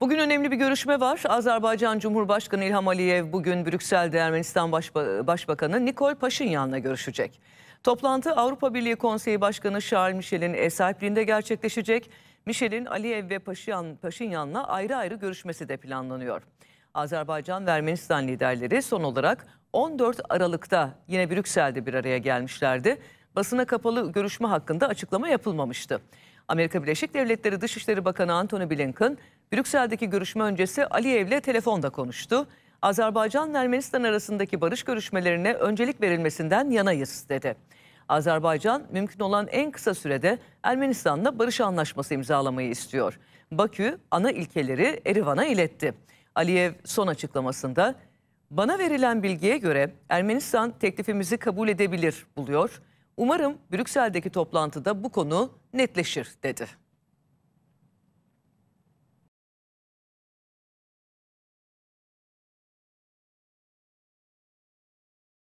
Bugün önemli bir görüşme var. Azerbaycan Cumhurbaşkanı İlham Aliyev bugün Brüksel'de Ermenistan Başbakanı Nikol Paşinyan'la görüşecek. Toplantı Avrupa Birliği Konseyi Başkanı Charles Michel'in ev sahipliğinde gerçekleşecek. Michel'in Aliyev ve Paşinyan, Paşinyan'la ayrı ayrı görüşmesi de planlanıyor. Azerbaycan ve Ermenistan liderleri son olarak 14 Aralık'ta yine Brüksel'de bir araya gelmişlerdi. Basına kapalı görüşme hakkında açıklama yapılmamıştı. Amerika Birleşik Devletleri Dışişleri Bakanı Antony Blinken, Brüksel'deki görüşme öncesi Aliyev'le telefonda konuştu. Azerbaycan ve Ermenistan arasındaki barış görüşmelerine öncelik verilmesinden yanayız dedi. Azerbaycan mümkün olan en kısa sürede Ermenistan'la barış anlaşması imzalamayı istiyor. Bakü ana ilkeleri Erivan'a iletti. Aliyev son açıklamasında bana verilen bilgiye göre Ermenistan teklifimizi kabul edebilir buluyor. Umarım Brüksel'deki toplantıda bu konu netleşir dedi.